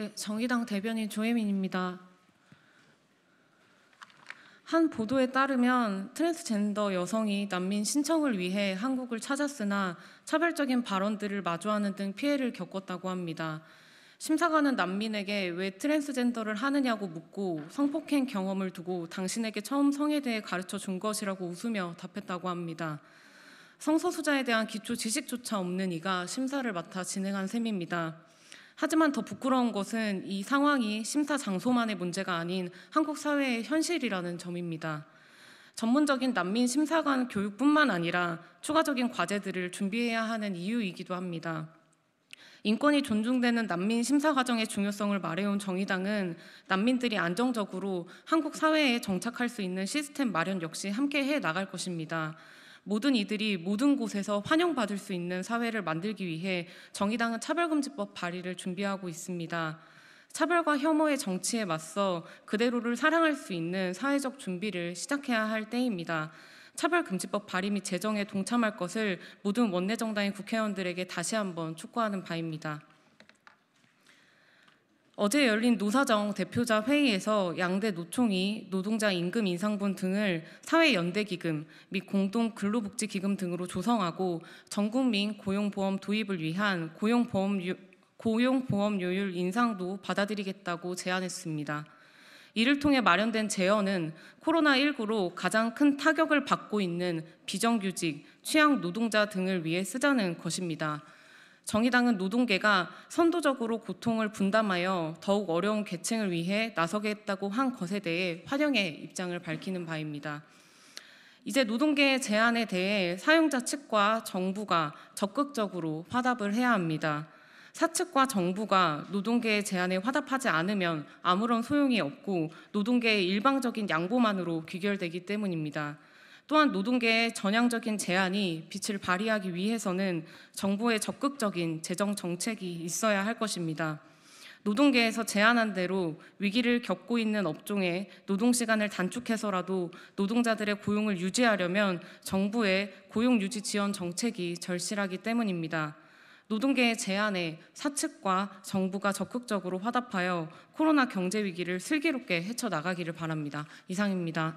네, 정의당 대변인 조혜민입니다. 한 보도에 따르면 트랜스젠더 여성이 난민 신청을 위해 한국을 찾았으나 차별적인 발언들을 마주하는 등 피해를 겪었다고 합니다. 심사관은 난민에게 왜 트랜스젠더를 하느냐고 묻고 성폭행 경험을 두고 당신에게 처음 성에 대해 가르쳐 준 것이라고 웃으며 답했다고 합니다. 성소수자에 대한 기초 지식조차 없는 이가 심사를 맡아 진행한 셈입니다. 하지만 더 부끄러운 것은 이 상황이 심사 장소만의 문제가 아닌 한국 사회의 현실이라는 점입니다. 전문적인 난민 심사관 교육뿐만 아니라 추가적인 과제들을 준비해야 하는 이유이기도 합니다. 인권이 존중되는 난민 심사 과정의 중요성을 말해온 정의당은 난민들이 안정적으로 한국 사회에 정착할 수 있는 시스템 마련 역시 함께 해 나갈 것입니다. 모든 이들이 모든 곳에서 환영받을 수 있는 사회를 만들기 위해 정의당은 차별금지법 발의를 준비하고 있습니다. 차별과 혐오의 정치에 맞서 그대로를 사랑할 수 있는 사회적 준비를 시작해야 할 때입니다. 차별금지법 발의 및 제정에 동참할 것을 모든 원내정당의 국회의원들에게 다시 한번 촉구하는 바입니다. 어제 열린 노사정 대표자 회의에서 양대 노총이 노동자 임금 인상분 등을 사회연대기금 및 공동 근로복지기금 등으로 조성하고 전국민 고용보험 도입을 위한 고용보험 고용보험료율 인상도 받아들이겠다고 제안했습니다. 이를 통해 마련된 제언은 코로나19로 가장 큰 타격을 받고 있는 비정규직, 취향 노동자 등을 위해 쓰자는 것입니다. 정의당은 노동계가 선도적으로 고통을 분담하여 더욱 어려운 계층을 위해 나서겠다고 한 것에 대해 환영의 입장을 밝히는 바입니다. 이제 노동계의 제안에 대해 사용자 측과 정부가 적극적으로 화답을 해야 합니다. 사측과 정부가 노동계의 제안에 화답하지 않으면 아무런 소용이 없고 노동계의 일방적인 양보만으로 귀결되기 때문입니다. 또한 노동계의 전향적인 제안이 빛을 발휘하기 위해서는 정부의 적극적인 재정 정책이 있어야 할 것입니다. 노동계에서 제안한 대로 위기를 겪고 있는 업종의 노동 시간을 단축해서라도 노동자들의 고용을 유지하려면 정부의 고용 유지 지원 정책이 절실하기 때문입니다. 노동계의 제안에 사측과 정부가 적극적으로 화답하여 코로나 경제 위기를 슬기롭게 헤쳐나가기를 바랍니다. 이상입니다.